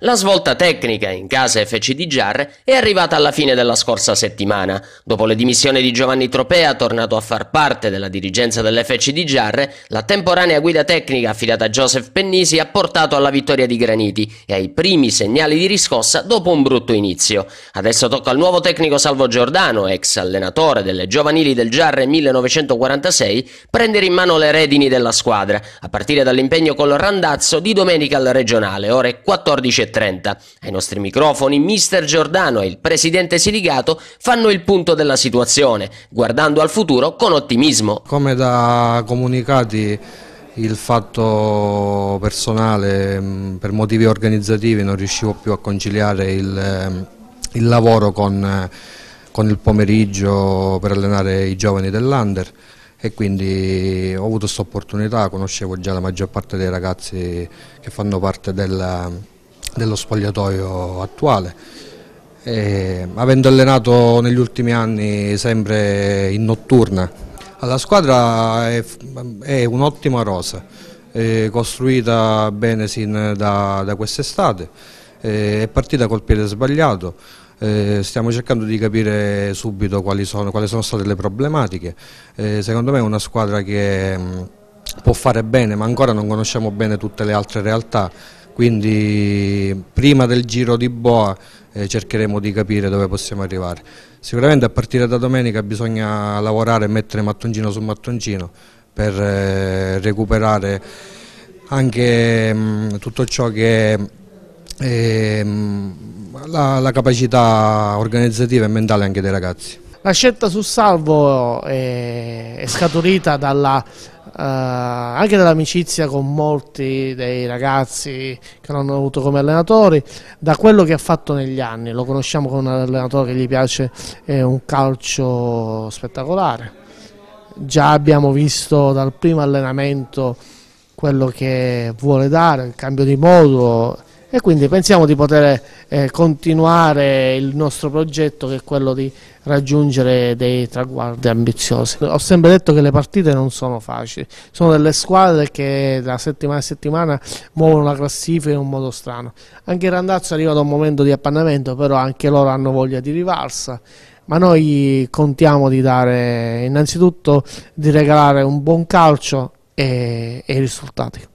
La svolta tecnica in casa FC di Giarre è arrivata alla fine della scorsa settimana, dopo le dimissioni di Giovanni Tropea, tornato a far parte della dirigenza dell'FC di Giarre, la temporanea guida tecnica affidata a Joseph Pennisi ha portato alla vittoria di Graniti e ai primi segnali di riscossa dopo un brutto inizio. Adesso tocca al nuovo tecnico Salvo Giordano, ex allenatore delle giovanili del Giarre 1946, prendere in mano le redini della squadra, a partire dall'impegno col Randazzo di domenica al regionale, ore 14 16.30. Ai nostri microfoni, mister Giordano e il presidente Siligato fanno il punto della situazione, guardando al futuro con ottimismo. Come da comunicati il fatto personale, mm, per motivi organizzativi non riuscivo più a conciliare il, mm, il lavoro con, eh, con il pomeriggio per allenare i giovani dell'Under e quindi ho avuto questa opportunità, conoscevo già la maggior parte dei ragazzi che fanno parte della, dello spogliatoio attuale. E, avendo allenato negli ultimi anni sempre in notturna, la squadra è, è un'ottima rosa, è costruita bene sin da, da quest'estate, è partita col piede sbagliato, stiamo cercando di capire subito quali sono, quali sono state le problematiche. secondo me è una squadra che può fare bene, ma ancora non conosciamo bene tutte le altre realtà quindi prima del giro di Boa eh, cercheremo di capire dove possiamo arrivare. Sicuramente a partire da domenica bisogna lavorare e mettere mattoncino su mattoncino per eh, recuperare anche mh, mm, tutto ciò che eh, la, la capacità organizzativa e mentale anche dei ragazzi. La scelta su Salvo eh, è, scaturita dalla eh, anche dall'amicizia con molti dei ragazzi che l'hanno avuto come allenatori, da quello che ha fatto negli anni. Lo conosciamo come un allenatore che gli piace eh, un calcio spettacolare. Già abbiamo visto dal primo allenamento quello che vuole dare, il cambio di modulo, e quindi pensiamo di poter eh, continuare il nostro progetto che è quello di raggiungere dei traguardi ambiziosi. Ho sempre detto che le partite non sono facili, sono delle squadre che da settimana a settimana muovono la classifica in un modo strano. Anche il Randazzo arriva da un momento di appannamento, però anche loro hanno voglia di rivalsa ma noi contiamo di dare innanzitutto di regalare un buon calcio e, e i risultati.